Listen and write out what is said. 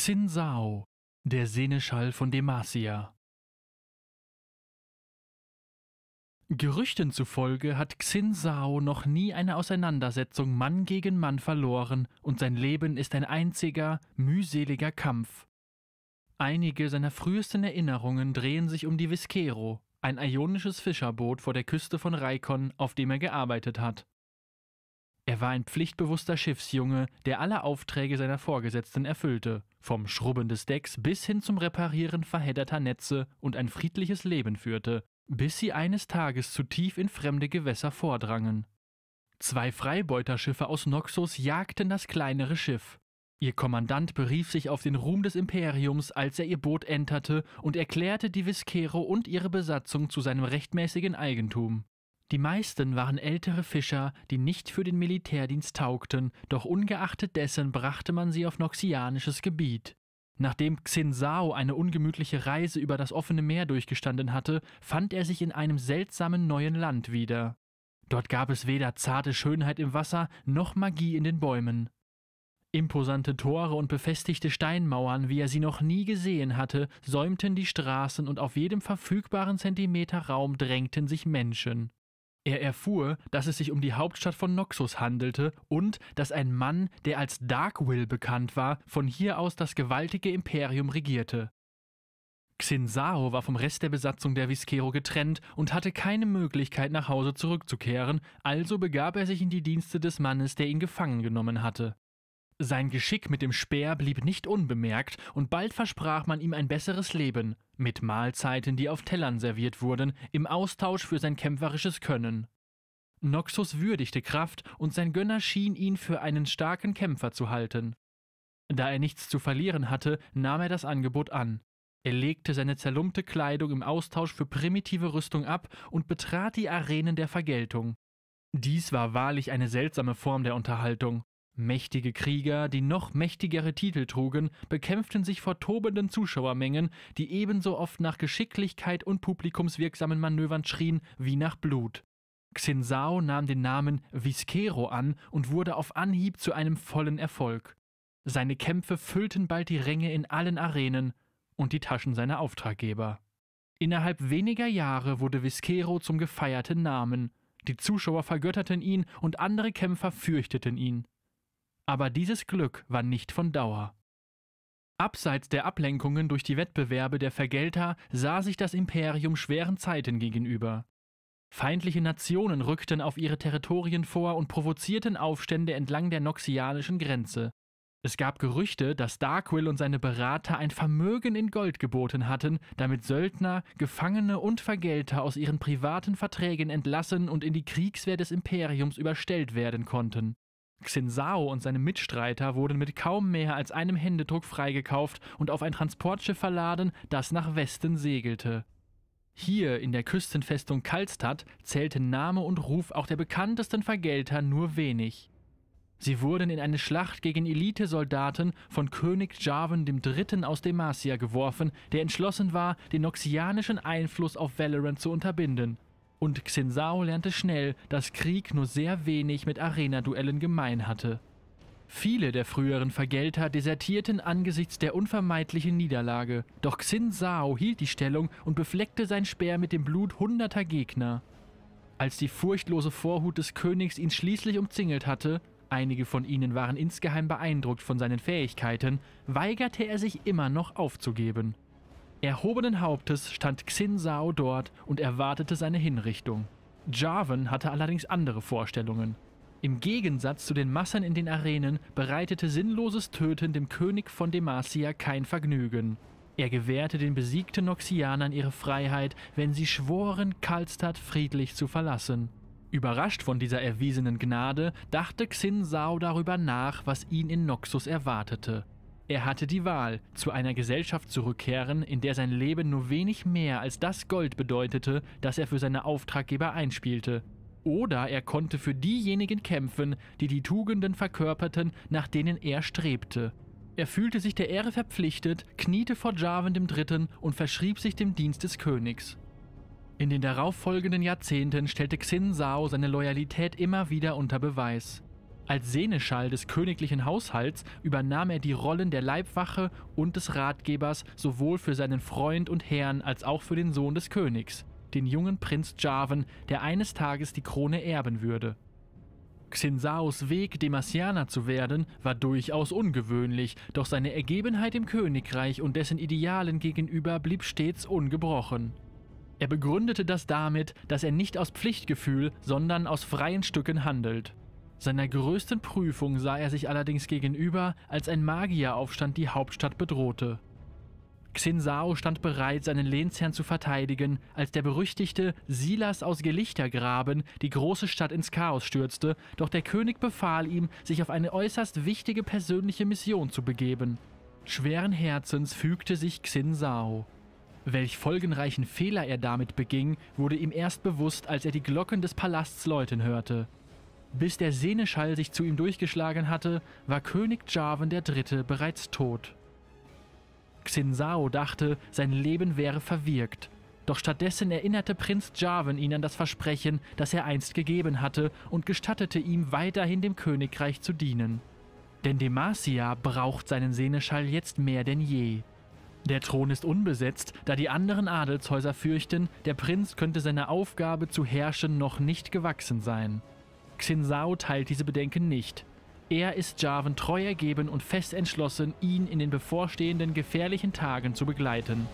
Xin Sao, der Seneschall von Demacia. Gerüchten zufolge hat Xin Sao noch nie eine Auseinandersetzung Mann gegen Mann verloren und sein Leben ist ein einziger, mühseliger Kampf. Einige seiner frühesten Erinnerungen drehen sich um die Viskero, ein ionisches Fischerboot vor der Küste von Raikon, auf dem er gearbeitet hat. Er war ein pflichtbewusster Schiffsjunge, der alle Aufträge seiner Vorgesetzten erfüllte vom Schrubben des Decks bis hin zum Reparieren verhedderter Netze und ein friedliches Leben führte, bis sie eines Tages zu tief in fremde Gewässer vordrangen. Zwei Freibeuterschiffe aus Noxus jagten das kleinere Schiff. Ihr Kommandant berief sich auf den Ruhm des Imperiums, als er ihr Boot enterte und erklärte die Viscero und ihre Besatzung zu seinem rechtmäßigen Eigentum. Die meisten waren ältere Fischer, die nicht für den Militärdienst taugten, doch ungeachtet dessen brachte man sie auf noxianisches Gebiet. Nachdem Xin Zhao eine ungemütliche Reise über das offene Meer durchgestanden hatte, fand er sich in einem seltsamen neuen Land wieder. Dort gab es weder zarte Schönheit im Wasser noch Magie in den Bäumen. Imposante Tore und befestigte Steinmauern, wie er sie noch nie gesehen hatte, säumten die Straßen und auf jedem verfügbaren Zentimeter Raum drängten sich Menschen. Er erfuhr, dass es sich um die Hauptstadt von Noxus handelte und dass ein Mann, der als Darkwill bekannt war, von hier aus das gewaltige Imperium regierte. Xinsao war vom Rest der Besatzung der Viscero getrennt und hatte keine Möglichkeit, nach Hause zurückzukehren, also begab er sich in die Dienste des Mannes, der ihn gefangen genommen hatte. Sein Geschick mit dem Speer blieb nicht unbemerkt, und bald versprach man ihm ein besseres Leben, mit Mahlzeiten, die auf Tellern serviert wurden, im Austausch für sein kämpferisches Können. Noxus würdigte Kraft, und sein Gönner schien ihn für einen starken Kämpfer zu halten. Da er nichts zu verlieren hatte, nahm er das Angebot an. Er legte seine zerlumpte Kleidung im Austausch für primitive Rüstung ab und betrat die Arenen der Vergeltung. Dies war wahrlich eine seltsame Form der Unterhaltung. Mächtige Krieger, die noch mächtigere Titel trugen, bekämpften sich vor tobenden Zuschauermengen, die ebenso oft nach Geschicklichkeit und publikumswirksamen Manövern schrien wie nach Blut. Xinsao nahm den Namen Viscero an und wurde auf Anhieb zu einem vollen Erfolg. Seine Kämpfe füllten bald die Ränge in allen Arenen und die Taschen seiner Auftraggeber. Innerhalb weniger Jahre wurde Viscero zum gefeierten Namen. Die Zuschauer vergötterten ihn und andere Kämpfer fürchteten ihn. Aber dieses Glück war nicht von Dauer. Abseits der Ablenkungen durch die Wettbewerbe der Vergelter sah sich das Imperium schweren Zeiten gegenüber. Feindliche Nationen rückten auf ihre Territorien vor und provozierten Aufstände entlang der noxianischen Grenze. Es gab Gerüchte, dass Darkwill und seine Berater ein Vermögen in Gold geboten hatten, damit Söldner, Gefangene und Vergelter aus ihren privaten Verträgen entlassen und in die Kriegswehr des Imperiums überstellt werden konnten. Xinzao und seine Mitstreiter wurden mit kaum mehr als einem Händedruck freigekauft und auf ein Transportschiff verladen, das nach Westen segelte. Hier in der Küstenfestung Karlstadt zählten Name und Ruf auch der bekanntesten Vergelter nur wenig. Sie wurden in eine Schlacht gegen Elitesoldaten von König Jarvan III. aus Demacia geworfen, der entschlossen war, den noxianischen Einfluss auf Valorant zu unterbinden. Und Xin Xinzhao lernte schnell, dass Krieg nur sehr wenig mit Arena-Duellen gemein hatte. Viele der früheren Vergelter desertierten angesichts der unvermeidlichen Niederlage, doch Xin Zhao hielt die Stellung und befleckte sein Speer mit dem Blut hunderter Gegner. Als die furchtlose Vorhut des Königs ihn schließlich umzingelt hatte, einige von ihnen waren insgeheim beeindruckt von seinen Fähigkeiten, weigerte er sich immer noch aufzugeben. Erhobenen Hauptes stand Xin Zhao dort und erwartete seine Hinrichtung. Jarvan hatte allerdings andere Vorstellungen. Im Gegensatz zu den Massern in den Arenen bereitete sinnloses Töten dem König von Demacia kein Vergnügen. Er gewährte den besiegten Noxianern ihre Freiheit, wenn sie schworen, Kalstad friedlich zu verlassen. Überrascht von dieser erwiesenen Gnade, dachte Xin Sao darüber nach, was ihn in Noxus erwartete. Er hatte die Wahl, zu einer Gesellschaft zurückkehren, in der sein Leben nur wenig mehr als das Gold bedeutete, das er für seine Auftraggeber einspielte. Oder er konnte für diejenigen kämpfen, die die Tugenden verkörperten, nach denen er strebte. Er fühlte sich der Ehre verpflichtet, kniete vor Jarvan III. und verschrieb sich dem Dienst des Königs. In den darauffolgenden Jahrzehnten stellte Xin Zhao seine Loyalität immer wieder unter Beweis. Als Seneschall des königlichen Haushalts übernahm er die Rollen der Leibwache und des Ratgebers sowohl für seinen Freund und Herrn als auch für den Sohn des Königs, den jungen Prinz Jarvan, der eines Tages die Krone erben würde. Xinsaos Weg, Demasianer zu werden, war durchaus ungewöhnlich, doch seine Ergebenheit im Königreich und dessen Idealen gegenüber blieb stets ungebrochen. Er begründete das damit, dass er nicht aus Pflichtgefühl, sondern aus freien Stücken handelt. Seiner größten Prüfung sah er sich allerdings gegenüber, als ein Magieraufstand die Hauptstadt bedrohte. Xin Sao stand bereit, seinen Lehnsherrn zu verteidigen, als der berüchtigte Silas aus Gelichtergraben die große Stadt ins Chaos stürzte, doch der König befahl ihm, sich auf eine äußerst wichtige persönliche Mission zu begeben. Schweren Herzens fügte sich Xin Sao. Welch folgenreichen Fehler er damit beging, wurde ihm erst bewusst, als er die Glocken des Palasts läuten hörte. Bis der Seneschall sich zu ihm durchgeschlagen hatte, war König Jarvan III. bereits tot. Xin Xinsao dachte, sein Leben wäre verwirkt. Doch stattdessen erinnerte Prinz Jarvan ihn an das Versprechen, das er einst gegeben hatte, und gestattete ihm weiterhin dem Königreich zu dienen. Denn Demacia braucht seinen Seneschall jetzt mehr denn je. Der Thron ist unbesetzt, da die anderen Adelshäuser fürchten, der Prinz könnte seiner Aufgabe zu herrschen noch nicht gewachsen sein. Xin Zhao teilt diese Bedenken nicht. Er ist Jarvan treu ergeben und fest entschlossen, ihn in den bevorstehenden gefährlichen Tagen zu begleiten.